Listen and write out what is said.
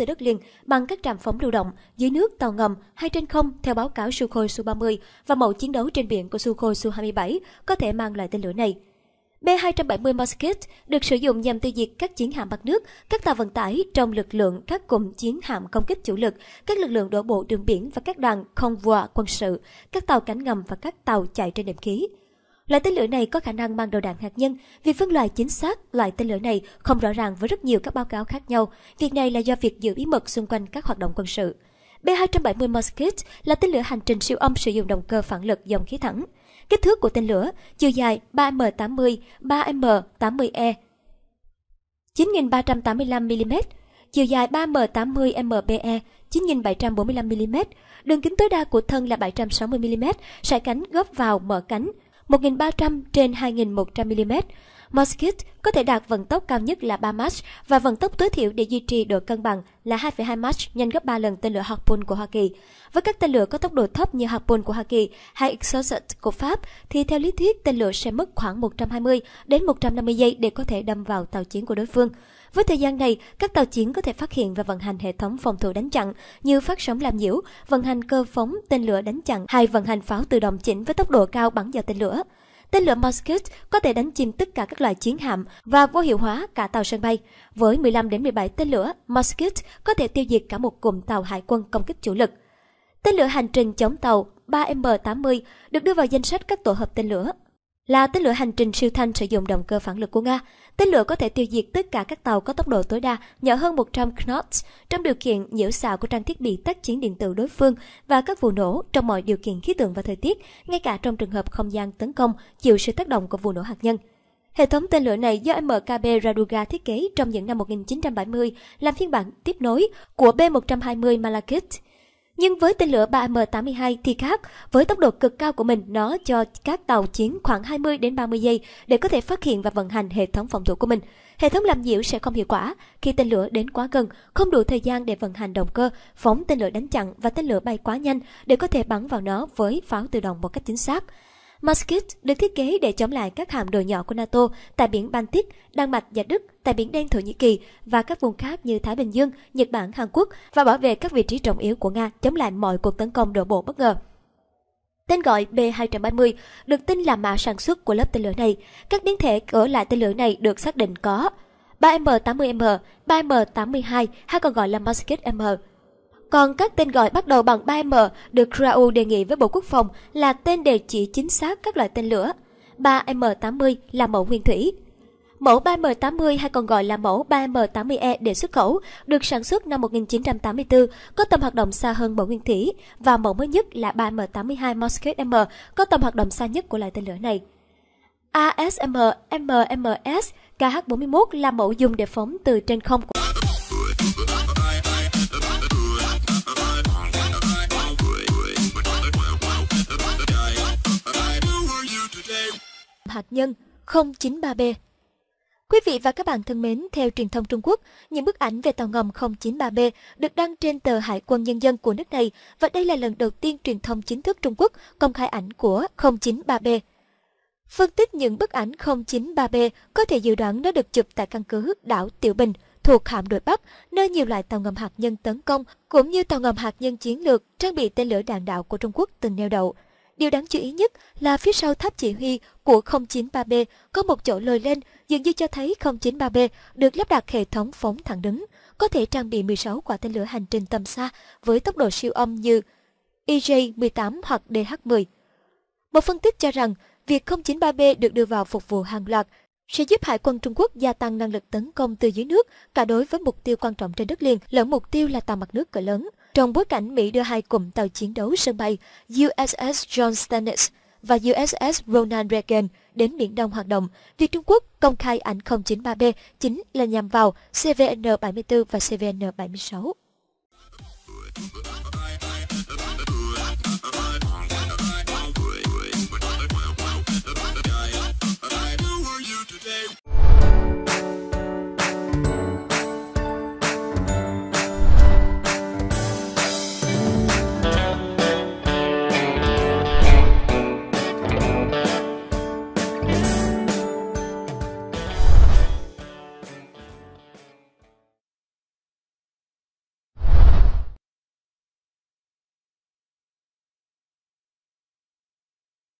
từ đất liền bằng các trạm phóng lưu động, dưới nước, tàu ngầm hay trên không theo báo cáo Sukhoi Su-30 và mẫu chiến đấu trên biển của Sukhoi Su-27 có thể mang loại tên lửa này. B-270 Mosquit được sử dụng nhằm tiêu diệt các chiến hạm mặt nước, các tàu vận tải trong lực lượng các cụm chiến hạm công kích chủ lực, các lực lượng đổ bộ đường biển và các đoàn không vua quân sự, các tàu cánh ngầm và các tàu chạy trên đệm khí. Loại tên lửa này có khả năng mang đầu đạn hạt nhân. Việc phân loại chính xác loại tên lửa này không rõ ràng với rất nhiều các báo cáo khác nhau. Việc này là do việc giữ bí mật xung quanh các hoạt động quân sự. B-270 Mosquit là tên lửa hành trình siêu âm sử dụng động cơ phản lực dòng khí thẳng. Kích thước của tên lửa chiều dài 3M80, 3M80E, 9.385mm, chiều dài 3M80MBE, 9.745mm, đường kính tối đa của thân là 760mm, sải cánh góp vào mở cánh, 1.300 trên 2.100 mm Moskit có thể đạt vận tốc cao nhất là 3 Mach và vận tốc tối thiểu để duy trì độ cân bằng là 2,2 Mach, nhanh gấp 3 lần tên lửa Harpoon của Hoa Kỳ. Với các tên lửa có tốc độ thấp như Harpoon của Hoa Kỳ hay Exocet của Pháp, thì theo lý thuyết tên lửa sẽ mất khoảng 120 đến 150 giây để có thể đâm vào tàu chiến của đối phương. Với thời gian này, các tàu chiến có thể phát hiện và vận hành hệ thống phòng thủ đánh chặn như phát sóng làm nhiễu, vận hành cơ phóng tên lửa đánh chặn hay vận hành pháo tự động chỉnh với tốc độ cao bắn vào tên lửa tên lửa Musket có thể đánh chìm tất cả các loại chiến hạm và vô hiệu hóa cả tàu sân bay. Với 15 đến 17 tên lửa, Musket có thể tiêu diệt cả một cụm tàu hải quân công kích chủ lực. Tên lửa hành trình chống tàu 3M80 được đưa vào danh sách các tổ hợp tên lửa là tên lửa hành trình siêu thanh sử dụng động cơ phản lực của Nga. Tên lửa có thể tiêu diệt tất cả các tàu có tốc độ tối đa nhỏ hơn 100 knots trong điều kiện nhiễu xạ của trang thiết bị tác chiến điện tử đối phương và các vụ nổ trong mọi điều kiện khí tượng và thời tiết, ngay cả trong trường hợp không gian tấn công chịu sự tác động của vụ nổ hạt nhân. Hệ thống tên lửa này do MKB Raduga thiết kế trong những năm 1970 làm phiên bản tiếp nối của B-120 Malakit – nhưng với tên lửa 3M82 thì khác, với tốc độ cực cao của mình nó cho các tàu chiến khoảng 20 đến 30 giây để có thể phát hiện và vận hành hệ thống phòng thủ của mình. Hệ thống làm nhiễu sẽ không hiệu quả khi tên lửa đến quá gần, không đủ thời gian để vận hành động cơ, phóng tên lửa đánh chặn và tên lửa bay quá nhanh để có thể bắn vào nó với pháo tự động một cách chính xác. Moskit được thiết kế để chống lại các hạm đội nhỏ của NATO tại biển Baltic, Đan Mạch và Đức, tại biển Đen Thổ Nhĩ Kỳ và các vùng khác như Thái Bình Dương, Nhật Bản, Hàn Quốc và bảo vệ các vị trí trọng yếu của Nga chống lại mọi cuộc tấn công đổ bộ bất ngờ. Tên gọi B230 được tin là mã sản xuất của lớp tên lửa này. Các biến thể ở lại tên lửa này được xác định có 3M80M, 3M82 hay còn gọi là Musket M, còn các tên gọi bắt đầu bằng 3M được Krau đề nghị với Bộ Quốc phòng là tên đề chỉ chính xác các loại tên lửa. 3M80 là mẫu nguyên thủy. Mẫu 3M80 hay còn gọi là mẫu 3M80E để xuất khẩu, được sản xuất năm 1984, có tầm hoạt động xa hơn mẫu nguyên thủy và mẫu mới nhất là 3M82 Mosquet M, có tầm hoạt động xa nhất của loại tên lửa này. ASM MMS KH-41 là mẫu dùng để phóng từ trên không của nhân 093B. Quý vị và các bạn thân mến, theo truyền thông Trung Quốc, những bức ảnh về tàu ngầm 093B được đăng trên tờ Hải quân Nhân dân của nước này và đây là lần đầu tiên truyền thông chính thức Trung Quốc công khai ảnh của 093B. Phân tích những bức ảnh 093B có thể dự đoán nó được chụp tại căn cứ đảo Tiểu Bình thuộc hạm đội Bắc, nơi nhiều loại tàu ngầm hạt nhân tấn công cũng như tàu ngầm hạt nhân chiến lược trang bị tên lửa đạn đạo của Trung Quốc từng neo đậu. Điều đáng chú ý nhất là phía sau tháp chỉ huy của 093B có một chỗ lồi lên dường như cho thấy 093B được lắp đặt hệ thống phóng thẳng đứng, có thể trang bị 16 quả tên lửa hành trình tầm xa với tốc độ siêu âm như EJ-18 hoặc DH-10. Một phân tích cho rằng, việc 093B được đưa vào phục vụ hàng loạt sẽ giúp Hải quân Trung Quốc gia tăng năng lực tấn công từ dưới nước cả đối với mục tiêu quan trọng trên đất liền lẫn mục tiêu là tàu mặt nước cỡ lớn trong bối cảnh Mỹ đưa hai cụm tàu chiến đấu sân bay USS John Stennis và USS Ronald Reagan đến Biển Đông hoạt động, việc Trung Quốc công khai ảnh 093B chính là nhằm vào CVN-74 và CVN-76.